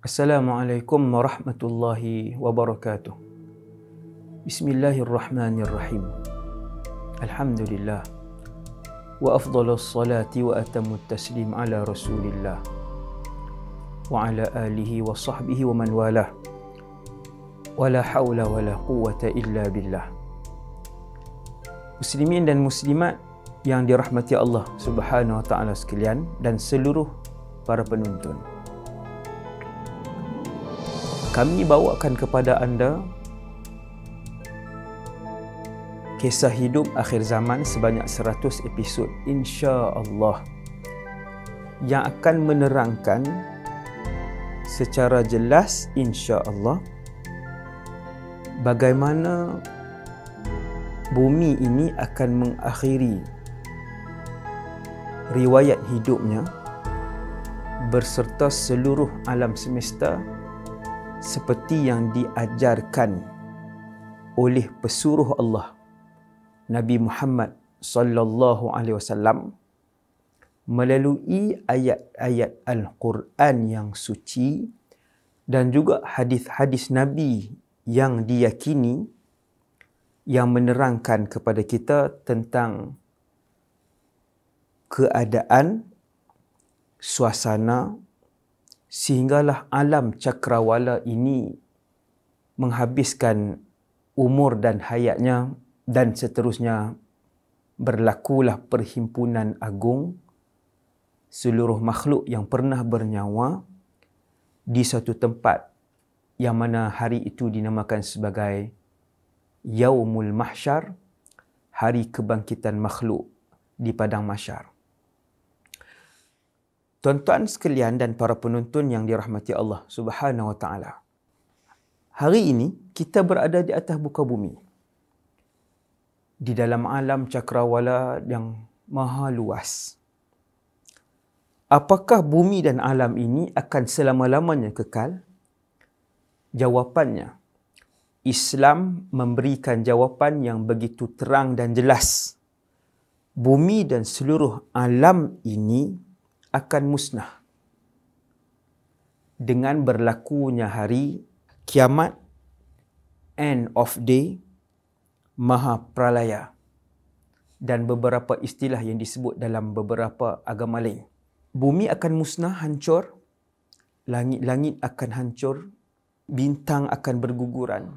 Assalamualaikum warahmatullahi wabarakatuh. Bismillahirrahmanirrahim. Alhamdulillah. Wa afdhalus salati wa atammut taslim ala Rasulillah wa ala alihi wa sahbihi wa man walah. Wala haula wala quwwata illa billah. Muslimin dan muslimat yang dirahmati Allah Subhanahu wa taala sekalian dan seluruh para penuntun kami bawakan kepada anda kisah hidup akhir zaman sebanyak 100 episod insya-Allah yang akan menerangkan secara jelas insya-Allah bagaimana bumi ini akan mengakhiri riwayat hidupnya berserta seluruh alam semesta seperti yang diajarkan oleh pesuruh Allah Nabi Muhammad sallallahu alaihi wasallam melalui ayat-ayat Al-Quran yang suci dan juga hadis-hadis Nabi yang diyakini yang menerangkan kepada kita tentang keadaan suasana sehinggalah alam cakrawala ini menghabiskan umur dan hayatnya dan seterusnya berlakulah perhimpunan agung seluruh makhluk yang pernah bernyawa di satu tempat yang mana hari itu dinamakan sebagai Yaumul Mahsyar hari kebangkitan makhluk di padang mahsyar Tuan-tuan sekalian dan para penonton yang dirahmati Allah Subhanahu wa taala. Hari ini kita berada di atas buka bumi. Di dalam alam cakrawala yang maha luas. Apakah bumi dan alam ini akan selama-lamanya kekal? Jawapannya Islam memberikan jawapan yang begitu terang dan jelas. Bumi dan seluruh alam ini akan musnah dengan berlakunya hari kiamat end of day maha pralaya dan beberapa istilah yang disebut dalam beberapa agama lain bumi akan musnah hancur langit-langit akan hancur bintang akan berguguran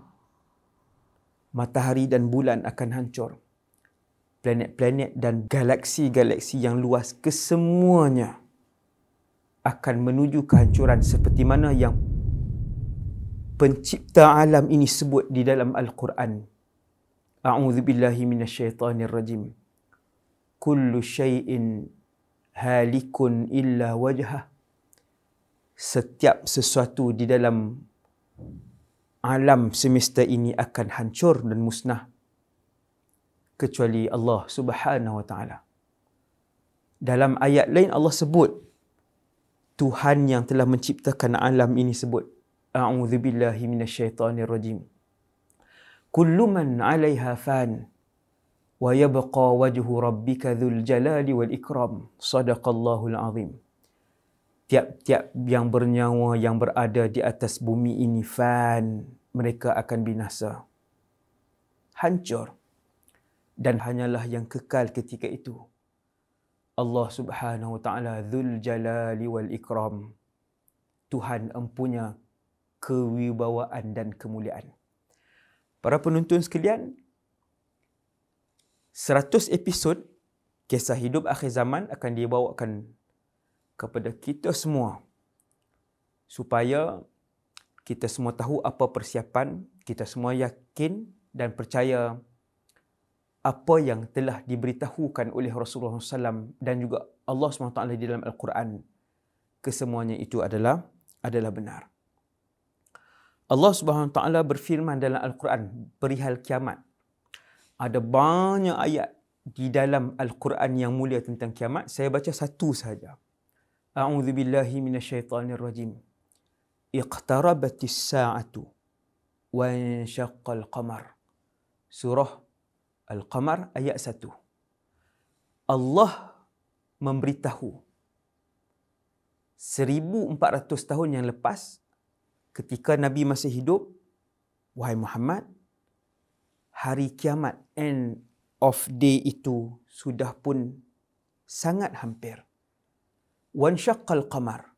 matahari dan bulan akan hancur planet-planet dan galaksi-galaksi yang luas kesemuanya akan menuju kehancuran seperti mana yang pencipta alam ini sebut di dalam Al-Quran. A'udhu billahi minasyaitanir rajim. Kullu syai'in halikun illa wajha. Setiap sesuatu di dalam alam semesta ini akan hancur dan musnah kecuali Allah Subhanahu wa taala. Dalam ayat lain Allah sebut Tuhan yang telah menciptakan alam ini sebut. A'udzubillahi minasyaitanir rajim. Kullu man 'alayha fan wa yabqa wajhu rabbika dzul jalali wal ikram. Sadaqallahu azim. Tiap-tiap yang bernyawa yang berada di atas bumi ini fan, mereka akan binasa. Hancur. Dan hanyalah yang kekal ketika itu. Allah Subhanahu Wa Ta'ala Dzul Jalali wal Ikram. Tuhan empunya kewibawaan dan kemuliaan. Para penonton sekalian, 100 episod kisah hidup akhir zaman akan dibawakan kepada kita semua supaya kita semua tahu apa persiapan, kita semua yakin dan percaya apa yang telah diberitahukan oleh Rasulullah SAW dan juga Allah SWT di dalam Al-Quran kesemuanya itu adalah adalah benar. Allah Subhanahu Wa Taala berfirman dalam Al-Quran perihal kiamat. Ada banyak ayat di dalam Al-Quran yang mulia tentang kiamat. Saya baca satu sahaja. A'udzu billahi minasyaitonir rajim. Iqtarabatis sa'atu wa insyaqqal qamar. Surah Al-Qamar ayat satu Allah memberitahu 1400 tahun yang lepas ketika Nabi masih hidup, wahai Muhammad, hari kiamat end of day itu sudah pun sangat hampir. Wan syaqqal qamar.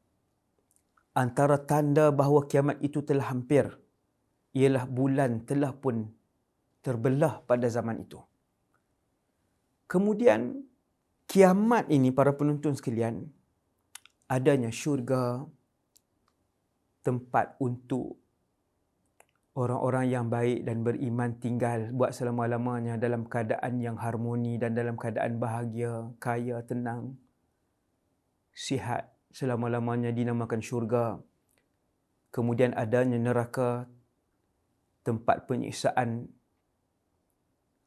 Antara tanda bahawa kiamat itu telah hampir ialah bulan telah pun terbelah pada zaman itu. Kemudian kiamat ini para penonton sekalian adanya syurga tempat untuk orang-orang yang baik dan beriman tinggal buat selama-lamanya dalam keadaan yang harmoni dan dalam keadaan bahagia, kaya, tenang, sihat selama-lamanya dinamakan syurga. Kemudian adanya neraka tempat penyiksaan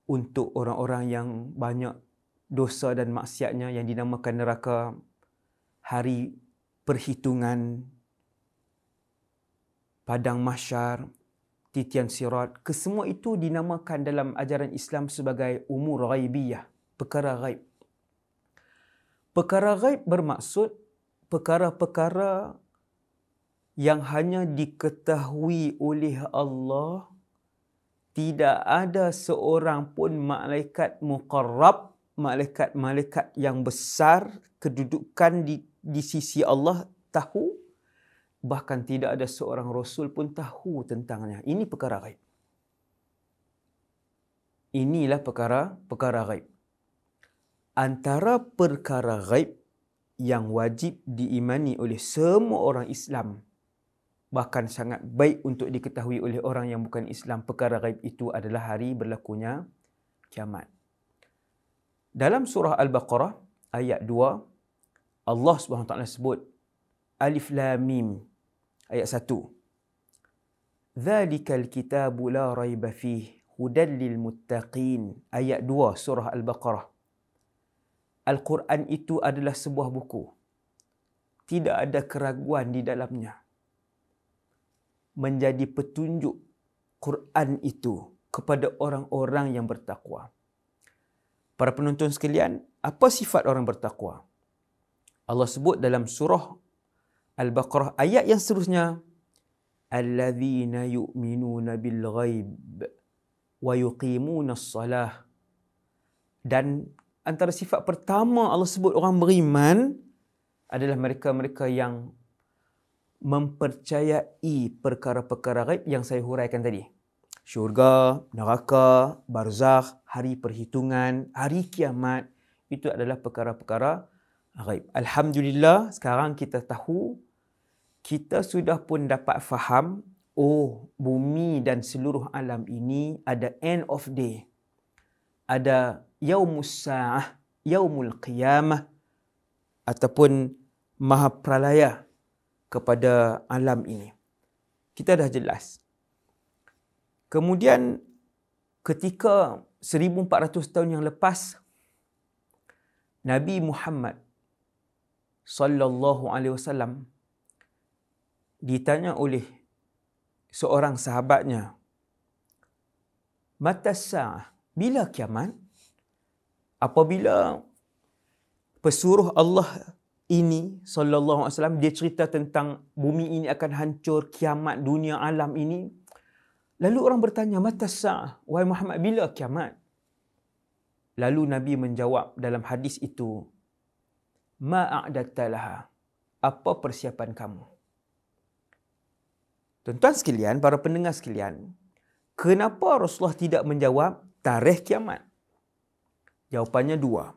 untuk orang-orang yang banyak dosa dan maksiatnya yang dinamakan neraka hari perhitungan padang mahsyar titian sirat kesemua itu dinamakan dalam ajaran Islam sebagai umur ghaibiyah perkara ghaib perkara ghaib bermaksud perkara-perkara yang hanya diketahui oleh Allah tidak ada seorang pun malaikat muqarrab malaikat-malaikat yang besar kedudukan di di sisi Allah tahu bahkan tidak ada seorang rasul pun tahu tentangnya ini perkara gaib inilah perkara perkara gaib antara perkara gaib yang wajib diimani oleh semua orang Islam bahkan sangat baik untuk diketahui oleh orang yang bukan Islam perkara gaib itu adalah hari berlakunya kiamat. Dalam surah Al-Baqarah ayat 2 Allah SWT sebut Alif Lam Mim ayat 1. Dzalikal kitabu la raiba fih hudal lil muttaqin ayat 2 surah Al-Baqarah. Al-Quran itu adalah sebuah buku. Tidak ada keraguan di dalamnya menjadi petunjuk Quran itu kepada orang-orang yang bertakwa. Para penonton sekalian, apa sifat orang bertakwa? Allah sebut dalam surah Al-Baqarah ayat yang seterusnya, "Allazina yu'minuna bil ghaib wa yuqimuna as-salah." Dan antara sifat pertama Allah sebut orang beriman adalah mereka-mereka yang mempercayai perkara-perkara gaib yang saya huraikan tadi. Syurga, neraka, barzakh, hari perhitungan, hari kiamat, itu adalah perkara-perkara gaib. Alhamdulillah, sekarang kita tahu, kita sudah pun dapat faham, oh, bumi dan seluruh alam ini ada end of day. Ada yaumus sa'ah, yaumul qiyamah, ataupun maha pralaya kepada alam ini. Kita dah jelas. Kemudian ketika 1400 tahun yang lepas Nabi Muhammad sallallahu alaihi wasallam ditanya oleh seorang sahabatnya mata sah bila kiamat apabila pesuruh Allah ini sallallahu alaihi wasallam dia cerita tentang bumi ini akan hancur kiamat dunia alam ini lalu orang bertanya mata sah wahai Muhammad bila kiamat lalu nabi menjawab dalam hadis itu ma a'dattalaha apa persiapan kamu Tuan-tuan sekalian, para pendengar sekalian, kenapa Rasulullah tidak menjawab tarikh kiamat? Jawapannya dua.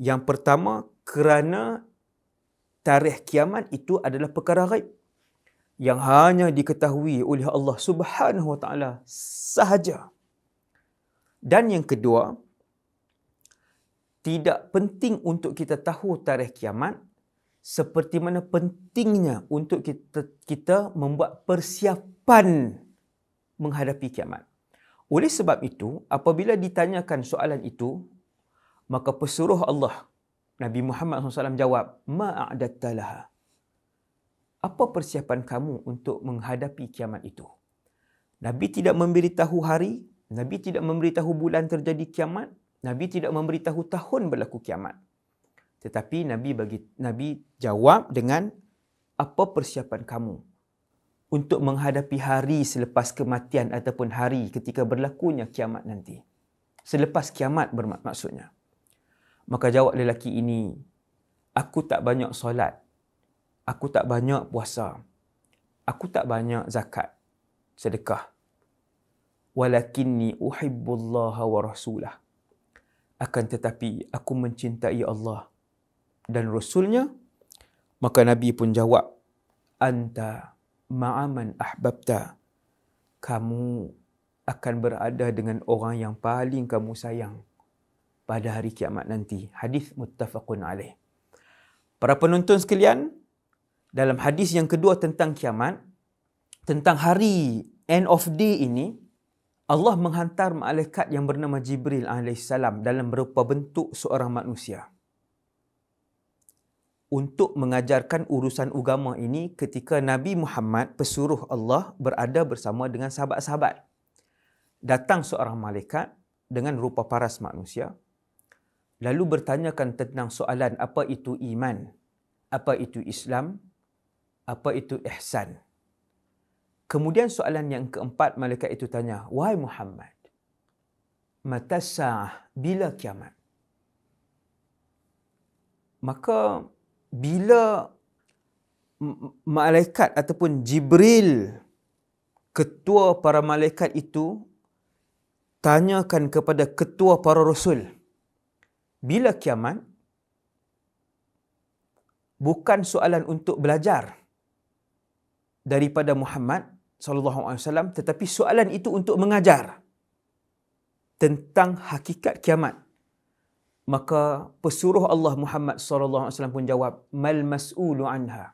Yang pertama, kerana tarikh kiamat itu adalah perkara ghaib yang hanya diketahui oleh Allah Subhanahu Wa Taala sahaja. Dan yang kedua, tidak penting untuk kita tahu tarikh kiamat seperti mana pentingnya untuk kita kita membuat persiapan menghadapi kiamat. Oleh sebab itu, apabila ditanyakan soalan itu, maka pesuruh Allah Nabi Muhammad SAW jawab, Ma'adattalaha. Apa persiapan kamu untuk menghadapi kiamat itu? Nabi tidak memberitahu hari, Nabi tidak memberitahu bulan terjadi kiamat, Nabi tidak memberitahu tahun berlaku kiamat. Tetapi Nabi bagi Nabi jawab dengan apa persiapan kamu untuk menghadapi hari selepas kematian ataupun hari ketika berlakunya kiamat nanti. Selepas kiamat bermaksudnya. Maka jawab lelaki ini, aku tak banyak solat. Aku tak banyak puasa. Aku tak banyak zakat, sedekah. Walakinni uhibbullah wa rasulah. Akan tetapi aku mencintai Allah dan Rasulnya. Maka Nabi pun jawab, Anta ma'aman ahbabta. Kamu akan berada dengan orang yang paling kamu sayang pada hari kiamat nanti. Hadis muttafaqun alaih. Para penonton sekalian, dalam hadis yang kedua tentang kiamat, tentang hari end of day ini, Allah menghantar malaikat yang bernama Jibril AS dalam berupa bentuk seorang manusia untuk mengajarkan urusan agama ini ketika Nabi Muhammad pesuruh Allah berada bersama dengan sahabat-sahabat. Datang seorang malaikat dengan rupa paras manusia, lalu bertanyakan tentang soalan apa itu iman, apa itu Islam, apa itu ihsan. Kemudian soalan yang keempat malaikat itu tanya, "Wahai Muhammad, mata sah bila kiamat?" Maka bila malaikat ataupun Jibril ketua para malaikat itu tanyakan kepada ketua para rasul, bila kiamat bukan soalan untuk belajar daripada Muhammad sallallahu alaihi wasallam tetapi soalan itu untuk mengajar tentang hakikat kiamat maka pesuruh Allah Muhammad sallallahu alaihi wasallam pun jawab mal mas'ulu anha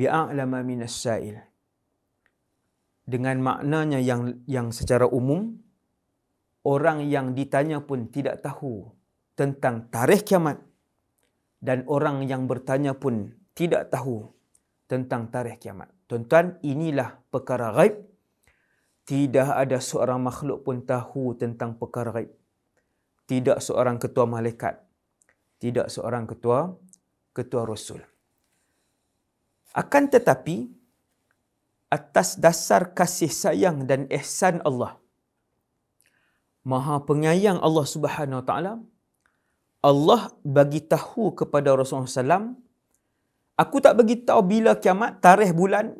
bi'a'lama as sa'il dengan maknanya yang yang secara umum orang yang ditanya pun tidak tahu tentang tarikh kiamat dan orang yang bertanya pun tidak tahu tentang tarikh kiamat. Tuan-tuan, inilah perkara ghaib. Tidak ada seorang makhluk pun tahu tentang perkara ghaib. Tidak seorang ketua malaikat. Tidak seorang ketua ketua rasul. Akan tetapi, atas dasar kasih sayang dan ihsan Allah, Maha penyayang Allah Subhanahu Wa Taala, Allah bagi tahu kepada Rasulullah SAW, aku tak bagi tahu bila kiamat, tarikh bulan,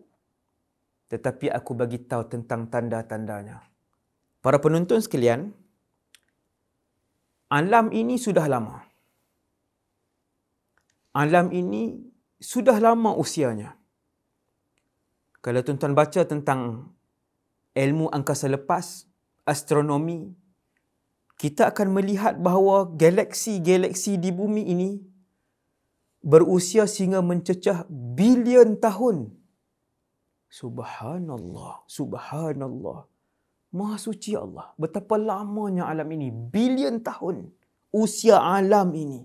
tetapi aku bagi tahu tentang tanda-tandanya. Para penonton sekalian, alam ini sudah lama. Alam ini sudah lama usianya. Kalau tuan-tuan baca tentang ilmu angkasa lepas, astronomi, kita akan melihat bahawa galaksi-galaksi di bumi ini berusia sehingga mencecah bilion tahun. Subhanallah, subhanallah. Maha suci Allah. Betapa lamanya alam ini, bilion tahun usia alam ini.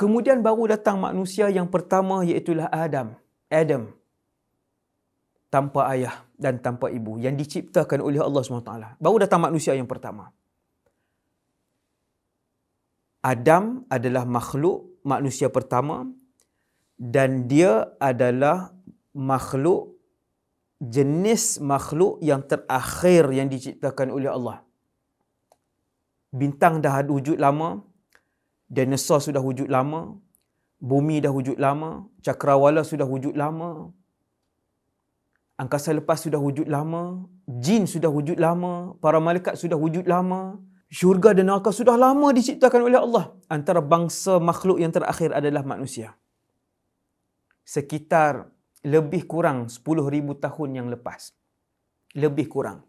Kemudian baru datang manusia yang pertama iaitu Adam. Adam tanpa ayah dan tanpa ibu yang diciptakan oleh Allah SWT. Baru datang manusia yang pertama. Adam adalah makhluk manusia pertama dan dia adalah makhluk jenis makhluk yang terakhir yang diciptakan oleh Allah. Bintang dah wujud lama, dinosaur sudah wujud lama, bumi dah wujud lama, cakrawala sudah wujud lama, angkasa lepas sudah wujud lama, jin sudah wujud lama, para malaikat sudah wujud lama, syurga dan neraka sudah lama diciptakan oleh Allah. Antara bangsa makhluk yang terakhir adalah manusia. Sekitar lebih kurang 10,000 tahun yang lepas. Lebih kurang.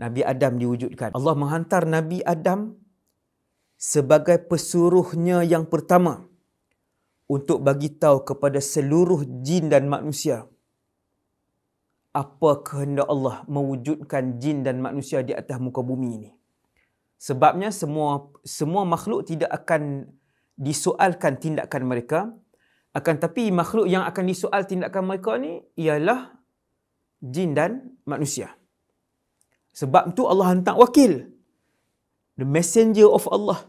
Nabi Adam diwujudkan. Allah menghantar Nabi Adam sebagai pesuruhnya yang pertama untuk bagi tahu kepada seluruh jin dan manusia apa kehendak Allah mewujudkan jin dan manusia di atas muka bumi ini. Sebabnya semua semua makhluk tidak akan disoalkan tindakan mereka. Akan tapi makhluk yang akan disoal tindakan mereka ni ialah jin dan manusia. Sebab tu Allah hantar wakil. The messenger of Allah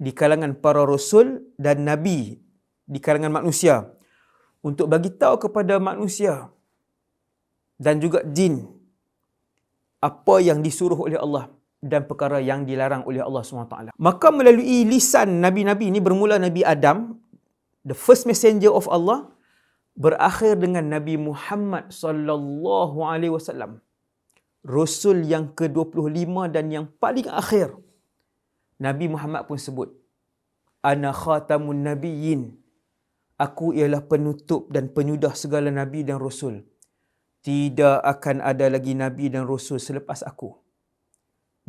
di kalangan para rasul dan nabi di kalangan manusia untuk bagi tahu kepada manusia dan juga jin apa yang disuruh oleh Allah dan perkara yang dilarang oleh Allah SWT. Maka melalui lisan Nabi-Nabi ini bermula Nabi Adam, the first messenger of Allah, berakhir dengan Nabi Muhammad sallallahu alaihi wasallam rasul yang ke-25 dan yang paling akhir Nabi Muhammad pun sebut ana khatamun nabiyyin aku ialah penutup dan penyudah segala nabi dan rasul tidak akan ada lagi nabi dan rasul selepas aku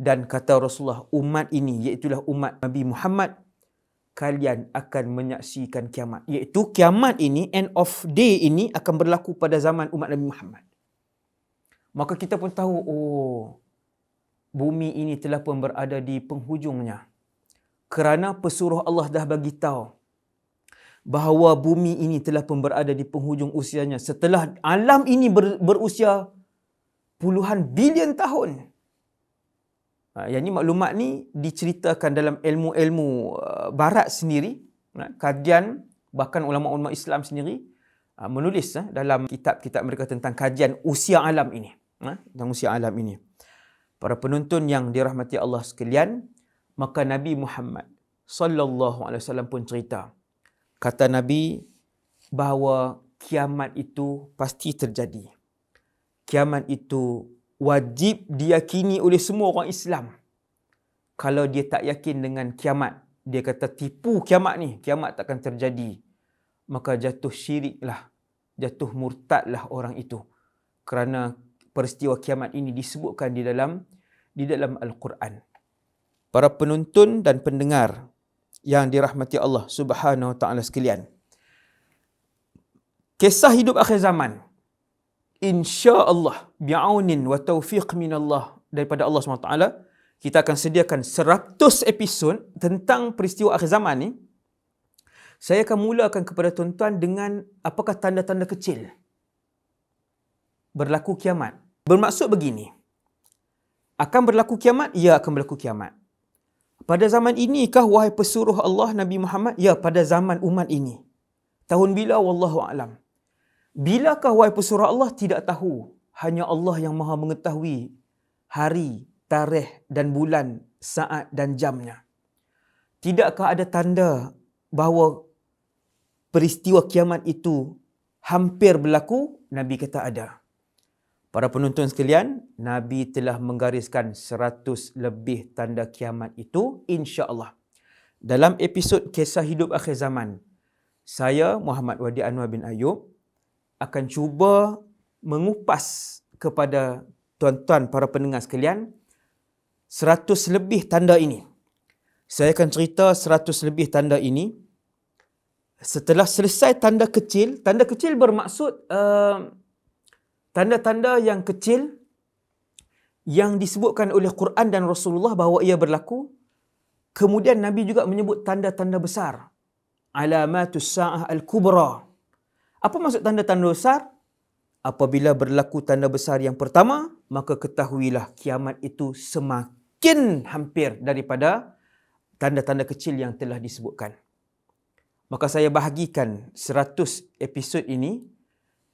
dan kata rasulullah umat ini iaitulah umat nabi Muhammad kalian akan menyaksikan kiamat iaitu kiamat ini end of day ini akan berlaku pada zaman umat nabi Muhammad maka kita pun tahu oh bumi ini telah pun berada di penghujungnya kerana pesuruh Allah dah bagi tahu bahawa bumi ini telah pun berada di penghujung usianya setelah alam ini ber, berusia puluhan bilion tahun. Ha, yang ini maklumat ni diceritakan dalam ilmu-ilmu uh, barat sendiri, uh, kajian bahkan ulama-ulama Islam sendiri uh, menulis uh, dalam kitab-kitab mereka tentang kajian usia alam ini, uh, tentang usia alam ini. Para penonton yang dirahmati Allah sekalian, maka Nabi Muhammad sallallahu alaihi wasallam pun cerita kata Nabi bahawa kiamat itu pasti terjadi. Kiamat itu wajib diyakini oleh semua orang Islam. Kalau dia tak yakin dengan kiamat, dia kata tipu kiamat ni, kiamat takkan terjadi. Maka jatuh syiriklah, jatuh murtadlah orang itu. Kerana peristiwa kiamat ini disebutkan di dalam di dalam Al-Quran. Para penonton dan pendengar yang dirahmati Allah Subhanahu Wa Taala sekalian. Kisah hidup akhir zaman. Insya-Allah bi'aunin wa taufiq min Allah daripada Allah Subhanahu Wa Taala kita akan sediakan 100 episod tentang peristiwa akhir zaman ni. Saya akan mulakan kepada tuan-tuan dengan apakah tanda-tanda kecil berlaku kiamat. Bermaksud begini. Akan berlaku kiamat? Ya, akan berlaku kiamat. Pada zaman inikah wahai pesuruh Allah Nabi Muhammad? Ya, pada zaman umat ini. Tahun bila wallahu alam. Bilakah wahai pesuruh Allah tidak tahu? Hanya Allah yang Maha mengetahui hari, tarikh dan bulan, saat dan jamnya. Tidakkah ada tanda bahawa peristiwa kiamat itu hampir berlaku? Nabi kata ada. Para penonton sekalian, Nabi telah menggariskan 100 lebih tanda kiamat itu insya-Allah. Dalam episod kisah hidup akhir zaman, saya Muhammad Wadi Anwar bin Ayub akan cuba mengupas kepada tuan-tuan para pendengar sekalian 100 lebih tanda ini. Saya akan cerita 100 lebih tanda ini setelah selesai tanda kecil, tanda kecil bermaksud uh, tanda-tanda yang kecil yang disebutkan oleh Quran dan Rasulullah bahawa ia berlaku. Kemudian Nabi juga menyebut tanda-tanda besar. Alamatus sa'ah al-kubra. Apa maksud tanda-tanda besar? Apabila berlaku tanda besar yang pertama, maka ketahuilah kiamat itu semakin hampir daripada tanda-tanda kecil yang telah disebutkan. Maka saya bahagikan 100 episod ini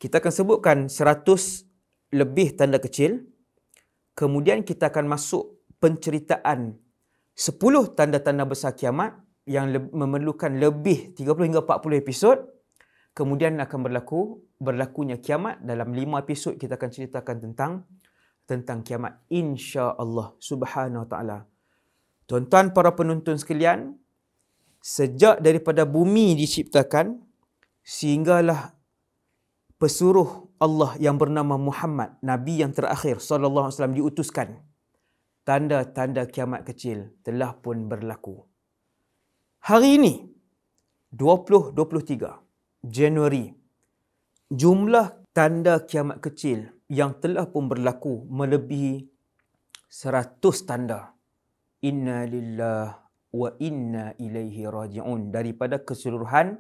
kita akan sebutkan 100 lebih tanda kecil kemudian kita akan masuk penceritaan 10 tanda-tanda besar kiamat yang le- memerlukan lebih 30 hingga 40 episod kemudian akan berlaku berlakunya kiamat dalam 5 episod kita akan ceritakan tentang tentang kiamat insya-Allah subhanahu wa taala tuan-tuan para penonton sekalian sejak daripada bumi diciptakan sehinggalah pesuruh Allah yang bernama Muhammad, Nabi yang terakhir SAW diutuskan, tanda-tanda kiamat kecil telah pun berlaku. Hari ini, 2023 Januari, jumlah tanda kiamat kecil yang telah pun berlaku melebihi 100 tanda. Inna lillah wa inna ilaihi raji'un. Daripada keseluruhan,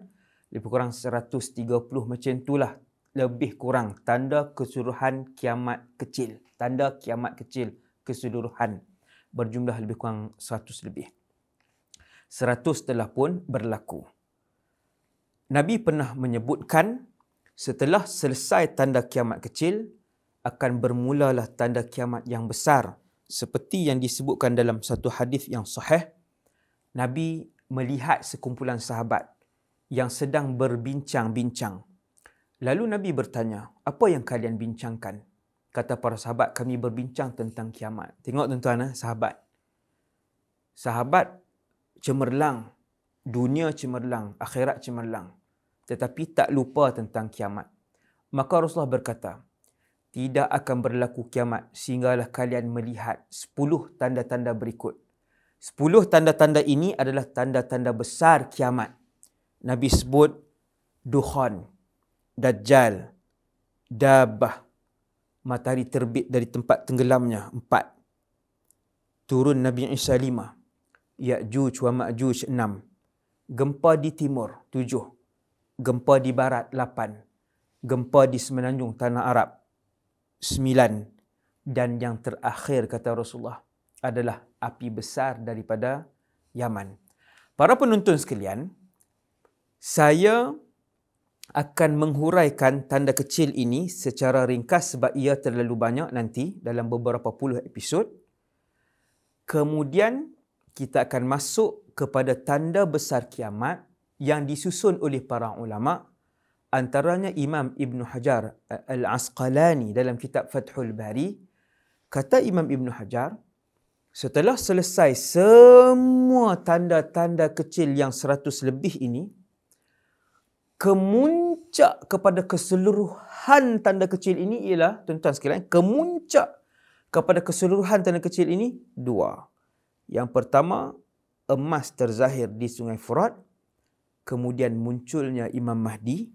lebih kurang 130 macam itulah lebih kurang tanda keseluruhan kiamat kecil. Tanda kiamat kecil keseluruhan berjumlah lebih kurang 100 lebih. 100 telah pun berlaku. Nabi pernah menyebutkan setelah selesai tanda kiamat kecil akan bermulalah tanda kiamat yang besar seperti yang disebutkan dalam satu hadis yang sahih Nabi melihat sekumpulan sahabat yang sedang berbincang-bincang Lalu Nabi bertanya, apa yang kalian bincangkan? Kata para sahabat, kami berbincang tentang kiamat. Tengok tuan-tuan, eh, sahabat. Sahabat cemerlang. Dunia cemerlang. Akhirat cemerlang. Tetapi tak lupa tentang kiamat. Maka Rasulullah berkata, tidak akan berlaku kiamat sehinggalah kalian melihat 10 tanda-tanda berikut. 10 tanda-tanda ini adalah tanda-tanda besar kiamat. Nabi sebut, Duhan, Dajjal, Dabah, matahari terbit dari tempat tenggelamnya, empat. Turun Nabi Isa lima, Ya'juj wa Ma'juj enam. Gempa di timur, tujuh. Gempa di barat, lapan. Gempa di semenanjung tanah Arab, sembilan. Dan yang terakhir kata Rasulullah adalah api besar daripada Yaman. Para penonton sekalian, saya akan menghuraikan tanda kecil ini secara ringkas sebab ia terlalu banyak nanti dalam beberapa puluh episod. Kemudian kita akan masuk kepada tanda besar kiamat yang disusun oleh para ulama antaranya Imam Ibn Hajar Al-Asqalani dalam kitab Fathul Bari kata Imam Ibn Hajar setelah selesai semua tanda-tanda kecil yang seratus lebih ini kemun kemuncak kepada keseluruhan tanda kecil ini ialah tuan-tuan sekalian kemuncak kepada keseluruhan tanda kecil ini dua yang pertama emas terzahir di sungai Furat kemudian munculnya Imam Mahdi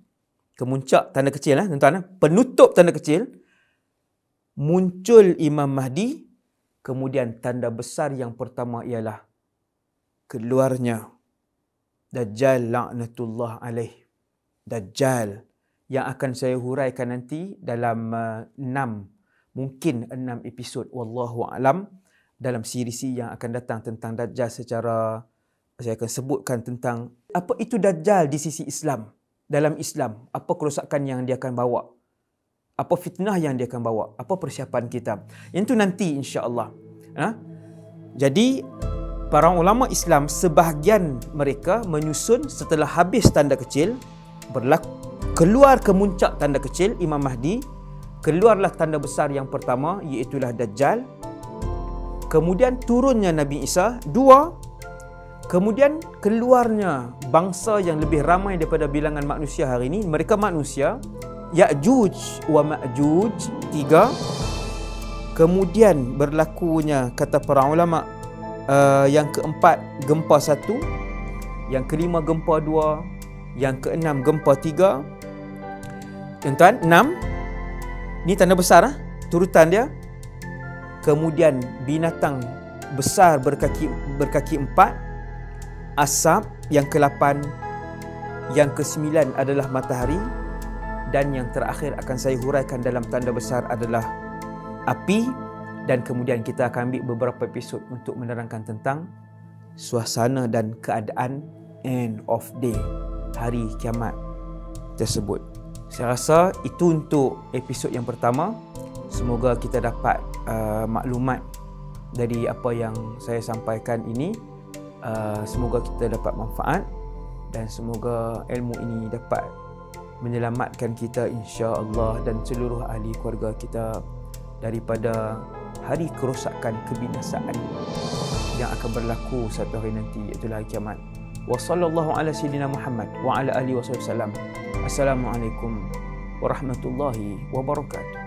kemuncak tanda kecil lah tuan-tuan eh, penutup tanda kecil muncul Imam Mahdi kemudian tanda besar yang pertama ialah keluarnya Dajjal laknatullah alaih Dajjal yang akan saya huraikan nanti dalam eh, enam mungkin enam episod wallahu alam dalam siri-siri yang akan datang tentang dajjal secara saya akan sebutkan tentang apa itu dajjal di sisi Islam dalam Islam apa kerosakan yang dia akan bawa apa fitnah yang dia akan bawa apa persiapan kita yang itu nanti insya-Allah ha? jadi para ulama Islam sebahagian mereka menyusun setelah habis tanda kecil berlaku keluar kemuncak tanda kecil Imam Mahdi keluarlah tanda besar yang pertama iaitu Dajjal kemudian turunnya Nabi Isa dua kemudian keluarnya bangsa yang lebih ramai daripada bilangan manusia hari ini mereka manusia Ya'juj wa Ma'juj tiga kemudian berlakunya kata para ulama uh, yang keempat gempa satu yang kelima gempa dua yang keenam gempa tiga tuan-tuan enam ini tanda besar ah turutan dia kemudian binatang besar berkaki berkaki empat asap yang ke kelapan yang ke kesembilan adalah matahari dan yang terakhir akan saya huraikan dalam tanda besar adalah api dan kemudian kita akan ambil beberapa episod untuk menerangkan tentang suasana dan keadaan end of day hari kiamat tersebut. Saya rasa itu untuk episod yang pertama. Semoga kita dapat uh, maklumat dari apa yang saya sampaikan ini. Uh, semoga kita dapat manfaat dan semoga ilmu ini dapat menyelamatkan kita insya-Allah dan seluruh ahli keluarga kita daripada hari kerosakan kebinasaan yang akan berlaku satu hari nanti iaitu hari kiamat wa sallallahu ala sayidina Muhammad wa ala alihi wasallam. Assalamualaikum warahmatullahi wabarakatuh.